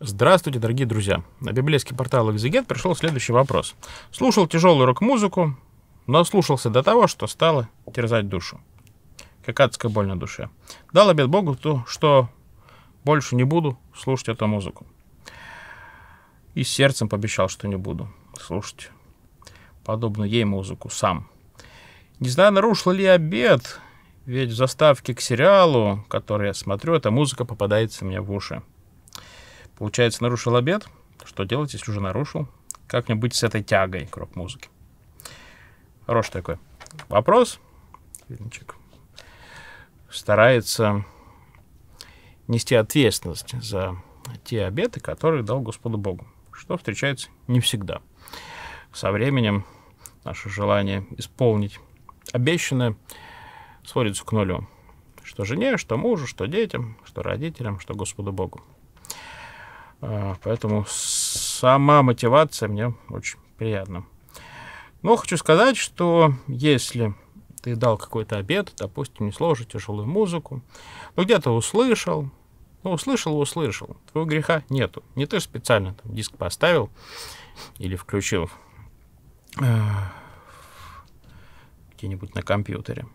Здравствуйте, дорогие друзья! На библейский портал «Экзегет» пришел следующий вопрос. Слушал тяжелую рок-музыку, но слушался до того, что стало терзать душу. Как адская боль на душе. Дал обед Богу, то, что больше не буду слушать эту музыку. И сердцем пообещал, что не буду слушать подобную ей музыку сам. Не знаю, нарушил ли обед, ведь в заставке к сериалу, который я смотрю, эта музыка попадается мне в уши. Получается, нарушил обед. Что делать, если уже нарушил? Как мне быть с этой тягой к рок-музыке? Хороший такой вопрос. Вильничек старается нести ответственность за те обеты, которые дал Господу Богу, что встречается не всегда. Со временем наше желание исполнить обещанное сводится к нулю. Что жене, что мужу, что детям, что родителям, что Господу Богу. А, поэтому сама мотивация мне очень приятна. Но хочу сказать, что если ты дал какой-то обед, допустим, не сложишь тяжелую музыку, ну где-то услышал, ну услышал, услышал, твоего греха нету. Не ты же специально там, диск поставил или включил э, где-нибудь на компьютере.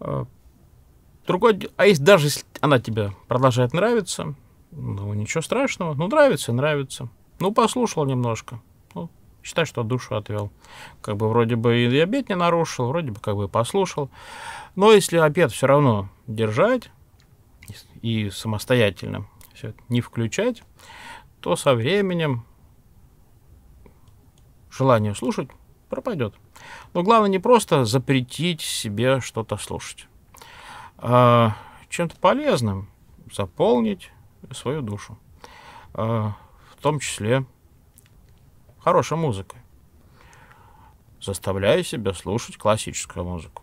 Э, другой, а если даже если она тебе продолжает нравиться, ну, ничего страшного. Ну, нравится, нравится. Ну, послушал немножко. Ну, считай, что душу отвел. Как бы вроде бы и обед не нарушил, вроде бы как бы послушал. Но если обед все равно держать и самостоятельно все это не включать, то со временем желание слушать пропадет. Но главное не просто запретить себе что-то слушать, а чем-то полезным заполнить свою душу. А, в том числе хорошей музыкой. Заставляю себя слушать классическую музыку.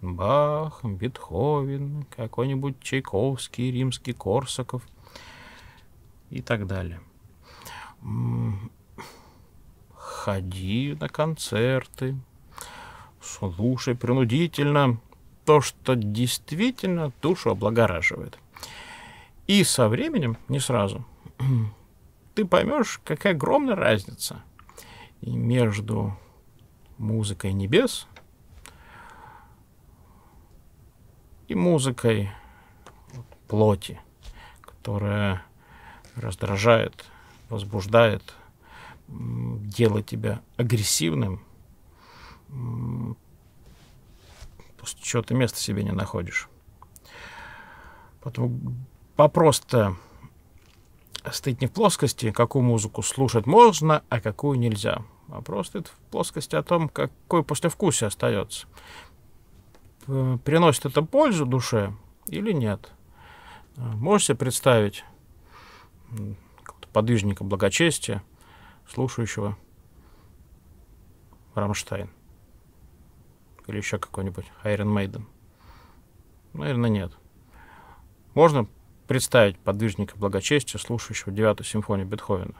Бах, Бетховен, какой-нибудь Чайковский, Римский, Корсаков и так далее. Ходи на концерты, слушай принудительно то, что действительно душу облагораживает. И со временем, не сразу, ты поймешь, какая огромная разница между музыкой небес и музыкой плоти, которая раздражает, возбуждает, делает тебя агрессивным, после чего ты места себе не находишь. Поэтому вопрос-то стоит не в плоскости, какую музыку слушать можно, а какую нельзя. Вопрос стоит в плоскости о том, какой послевкусие остается. Э, приносит это пользу душе или нет? Э, Можете представить подвижника благочестия, слушающего Рамштайн? Или еще какой-нибудь Iron Maiden? Наверное, нет. Можно представить подвижника благочестия, слушающего девятую симфонию Бетховена?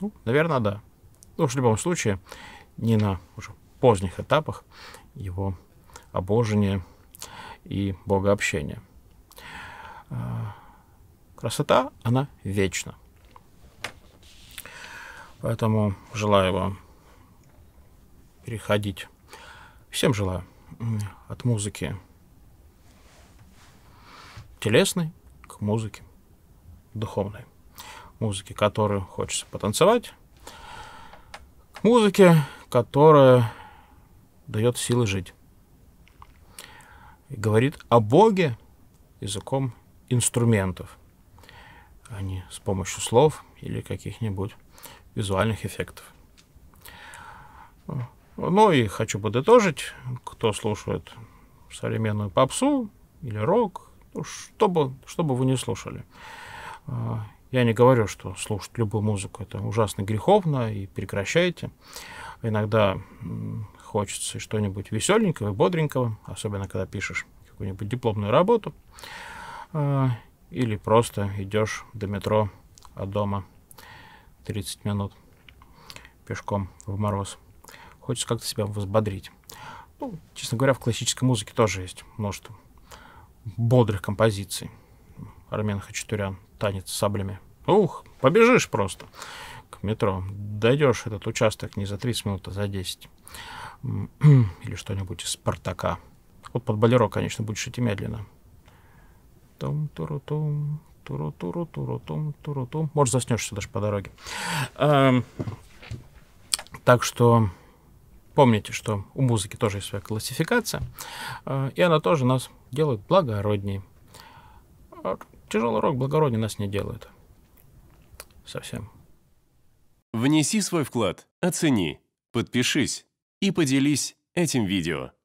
Ну, наверное, да. Ну, в любом случае, не на уже поздних этапах его обожения и богообщения. А, красота, она вечна. Поэтому желаю вам переходить. Всем желаю от музыки телесной к музыке духовной. Музыке, которую хочется потанцевать. К музыке, которая дает силы жить. И говорит о Боге языком инструментов, а не с помощью слов или каких-нибудь визуальных эффектов. Ну и хочу подытожить, кто слушает современную попсу или рок, ну, чтобы, чтобы вы не слушали. А, я не говорю, что слушать любую музыку это ужасно греховно и прекращайте. Иногда хочется что-нибудь веселенького и бодренького, особенно когда пишешь какую-нибудь дипломную работу а, или просто идешь до метро от дома 30 минут пешком в мороз. Хочется как-то себя возбодрить. Ну, честно говоря, в классической музыке тоже есть множество бодрых композиций. Армен Хачатурян, танец с саблями. Ух, побежишь просто к метро. Дойдешь этот участок не за 30 минут, а за 10. Или что-нибудь из «Спартака». Вот под болеро, конечно, будешь идти медленно. Том, туру, том, туру, туру, туру, том, туру, том. Может, заснешься даже по дороге. Эм, так что помните, что у музыки тоже есть своя классификация, э, и она тоже нас делают благороднее. А тяжелый рок благороднее нас не делают. Совсем. Внеси свой вклад, оцени, подпишись и поделись этим видео.